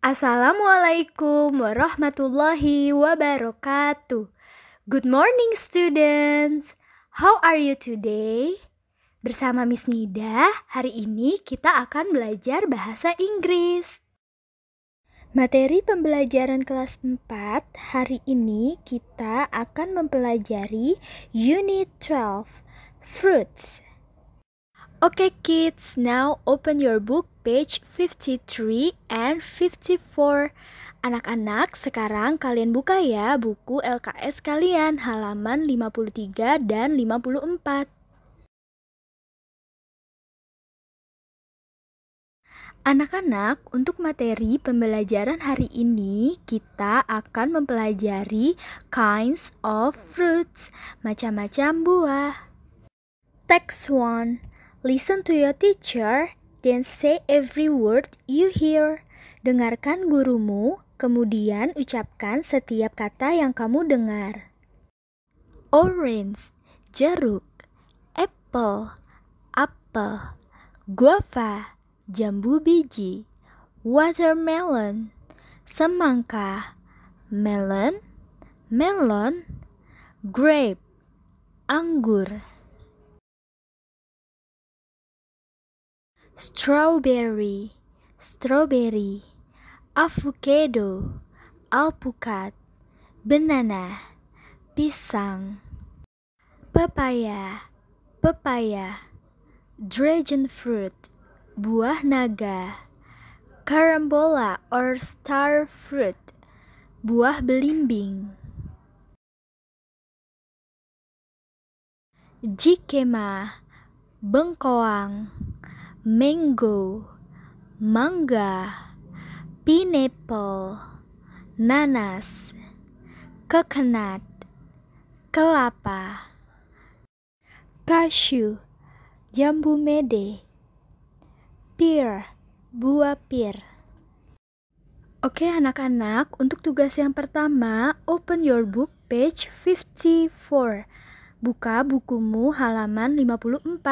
Assalamualaikum warahmatullahi wabarakatuh. Good morning students. How are you today? Bersama Miss Nida, hari ini kita akan belajar bahasa Inggris. Materi pembelajaran kelas 4 hari ini kita akan mempelajari unit 12 fruits Okay kids, now open your book page 53 and 54. Anak-anak, sekarang kalian buka ya buku LKS kalian halaman 53 dan 54. Anak-anak, untuk materi pembelajaran hari ini, kita akan mempelajari kinds of fruits, macam-macam buah. Text 1 Listen to your teacher, then say every word you hear. Dengarkan gurumu, kemudian ucapkan setiap kata yang kamu dengar. Orange, jeruk, apple, apel, guava, jambu biji, watermelon, semangka, melon, melon, grape, anggur. strawberry, strawberry, avocado, alpukat, banana, pisang, pepaya, pepaya, dragon fruit, buah naga, carambola or star fruit, buah belimbing. Jikema, bengkoang mango, mangga, pineapple, nanas, coconut, kelapa, cashew, jambu mede, pear, buah pir. Oke anak-anak, untuk tugas yang pertama, open your book page 54. Buka bukumu halaman 54.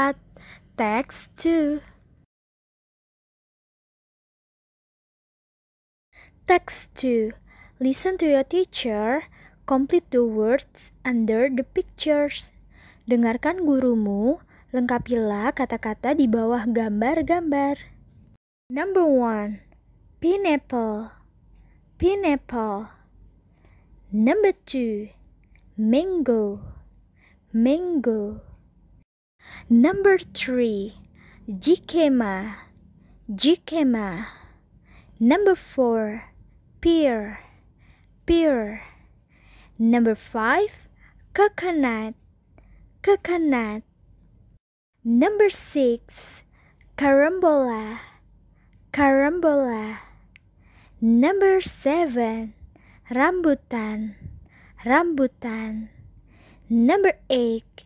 Text 2. Text 2. Listen to your teacher, complete the words under the pictures. Dengarkan gurumu, lengkapilah kata-kata di bawah gambar-gambar. Number 1. Pineapple. Pineapple. Number 2. Mango. Mango. Number 3. Jikema. Jikema. Number 4 pear, pear. Number five, coconut, coconut. Number six, carambola, carambola. Number seven, rambutan, rambutan. Number eight,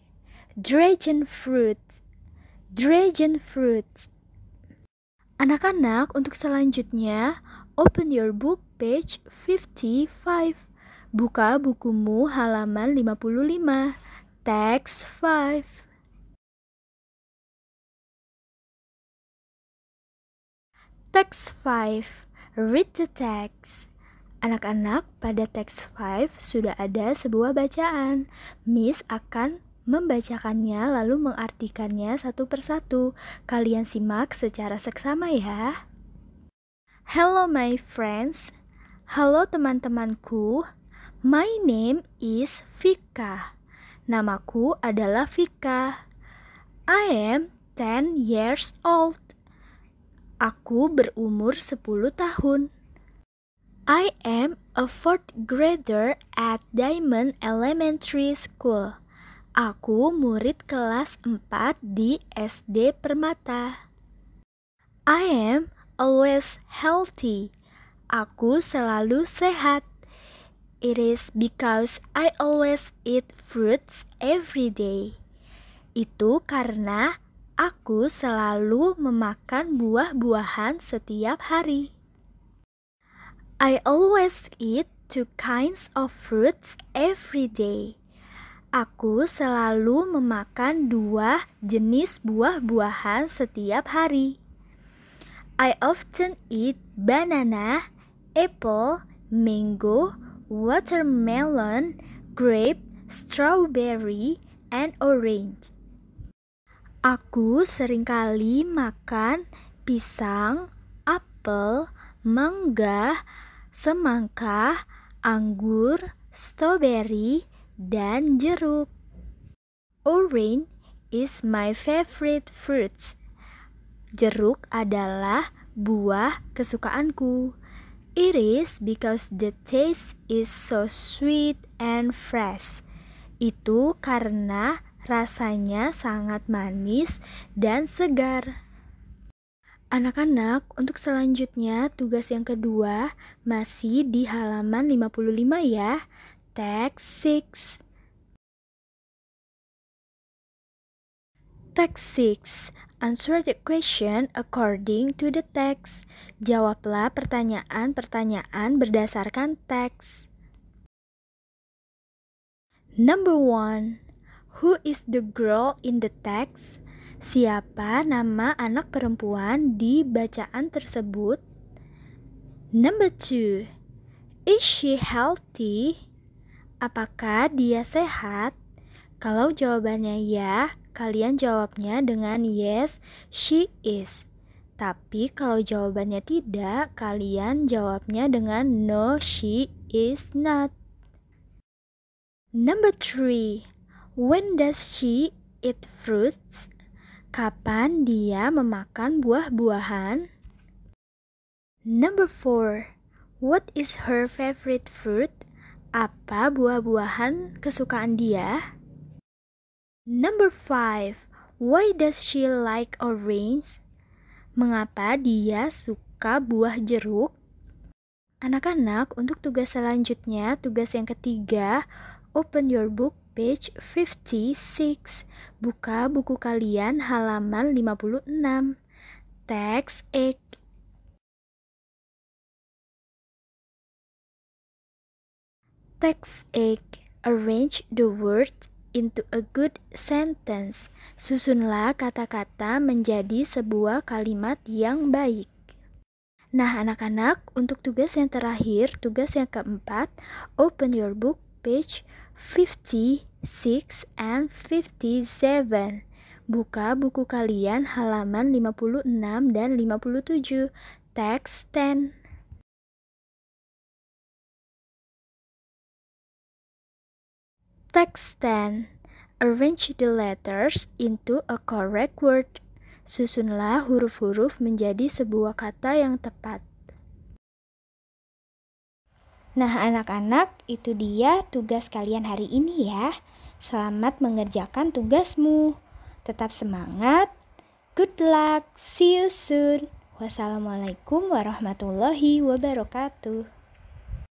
dragon fruit, dragon fruit. Anak-anak, untuk selanjutnya, open your book page 55. Buka bukumu halaman 55. Text 5. Text 5. Read the text. Anak-anak, pada text 5 sudah ada sebuah bacaan. Miss akan membacakannya lalu mengartikannya satu persatu. Kalian simak secara seksama ya. Hello my friends, Halo teman-temanku, my name is Vika. Namaku adalah Vika. I am 10 years old. Aku berumur 10 tahun. I am a fourth grader at Diamond Elementary School. Aku murid kelas 4 di SD Permata. I am always healthy aku selalu sehat. It is because I always eat fruits every day. Itu karena aku selalu memakan buah-buahan setiap hari. I always eat two kinds of fruits every day. Aku selalu memakan dua jenis buah-buahan setiap hari. I often eat banana apple, mango, watermelon, grape, strawberry, and orange. Aku seringkali makan pisang, apel, mangga, semangka, anggur, strawberry, dan jeruk. Orange is my favorite fruits. Jeruk adalah buah kesukaanku. It is because the taste is so sweet and fresh. Itu karena rasanya sangat manis dan segar. Anak-anak, untuk selanjutnya tugas yang kedua masih di halaman 55 ya. Text 6. Text 6. Answer the question according to the text. Jawablah pertanyaan-pertanyaan berdasarkan teks. Number one, Who is the girl in the text? Siapa nama anak perempuan di bacaan tersebut? Number two, Is she healthy? Apakah dia sehat? Kalau jawabannya ya, kalian jawabnya dengan yes, she is. Tapi kalau jawabannya tidak, kalian jawabnya dengan no, she is not. Number three, when does she eat fruits? Kapan dia memakan buah-buahan? Number four, what is her favorite fruit? Apa buah-buahan kesukaan dia? Number 5. Why does she like orange? Mengapa dia suka buah jeruk? Anak-anak, untuk tugas selanjutnya, tugas yang ketiga, open your book page 56. Buka buku kalian halaman 56. Text A. Text A. Arrange the words into a good sentence. Susunlah kata-kata menjadi sebuah kalimat yang baik. Nah, anak-anak, untuk tugas yang terakhir, tugas yang keempat, open your book page 56 and 57. Buka buku kalian halaman 56 dan 57, text 10. Text 10. Arrange the letters into a correct word. Susunlah huruf-huruf menjadi sebuah kata yang tepat. Nah, anak-anak, itu dia tugas kalian hari ini ya. Selamat mengerjakan tugasmu. Tetap semangat. Good luck. See you soon. Wassalamualaikum warahmatullahi wabarakatuh.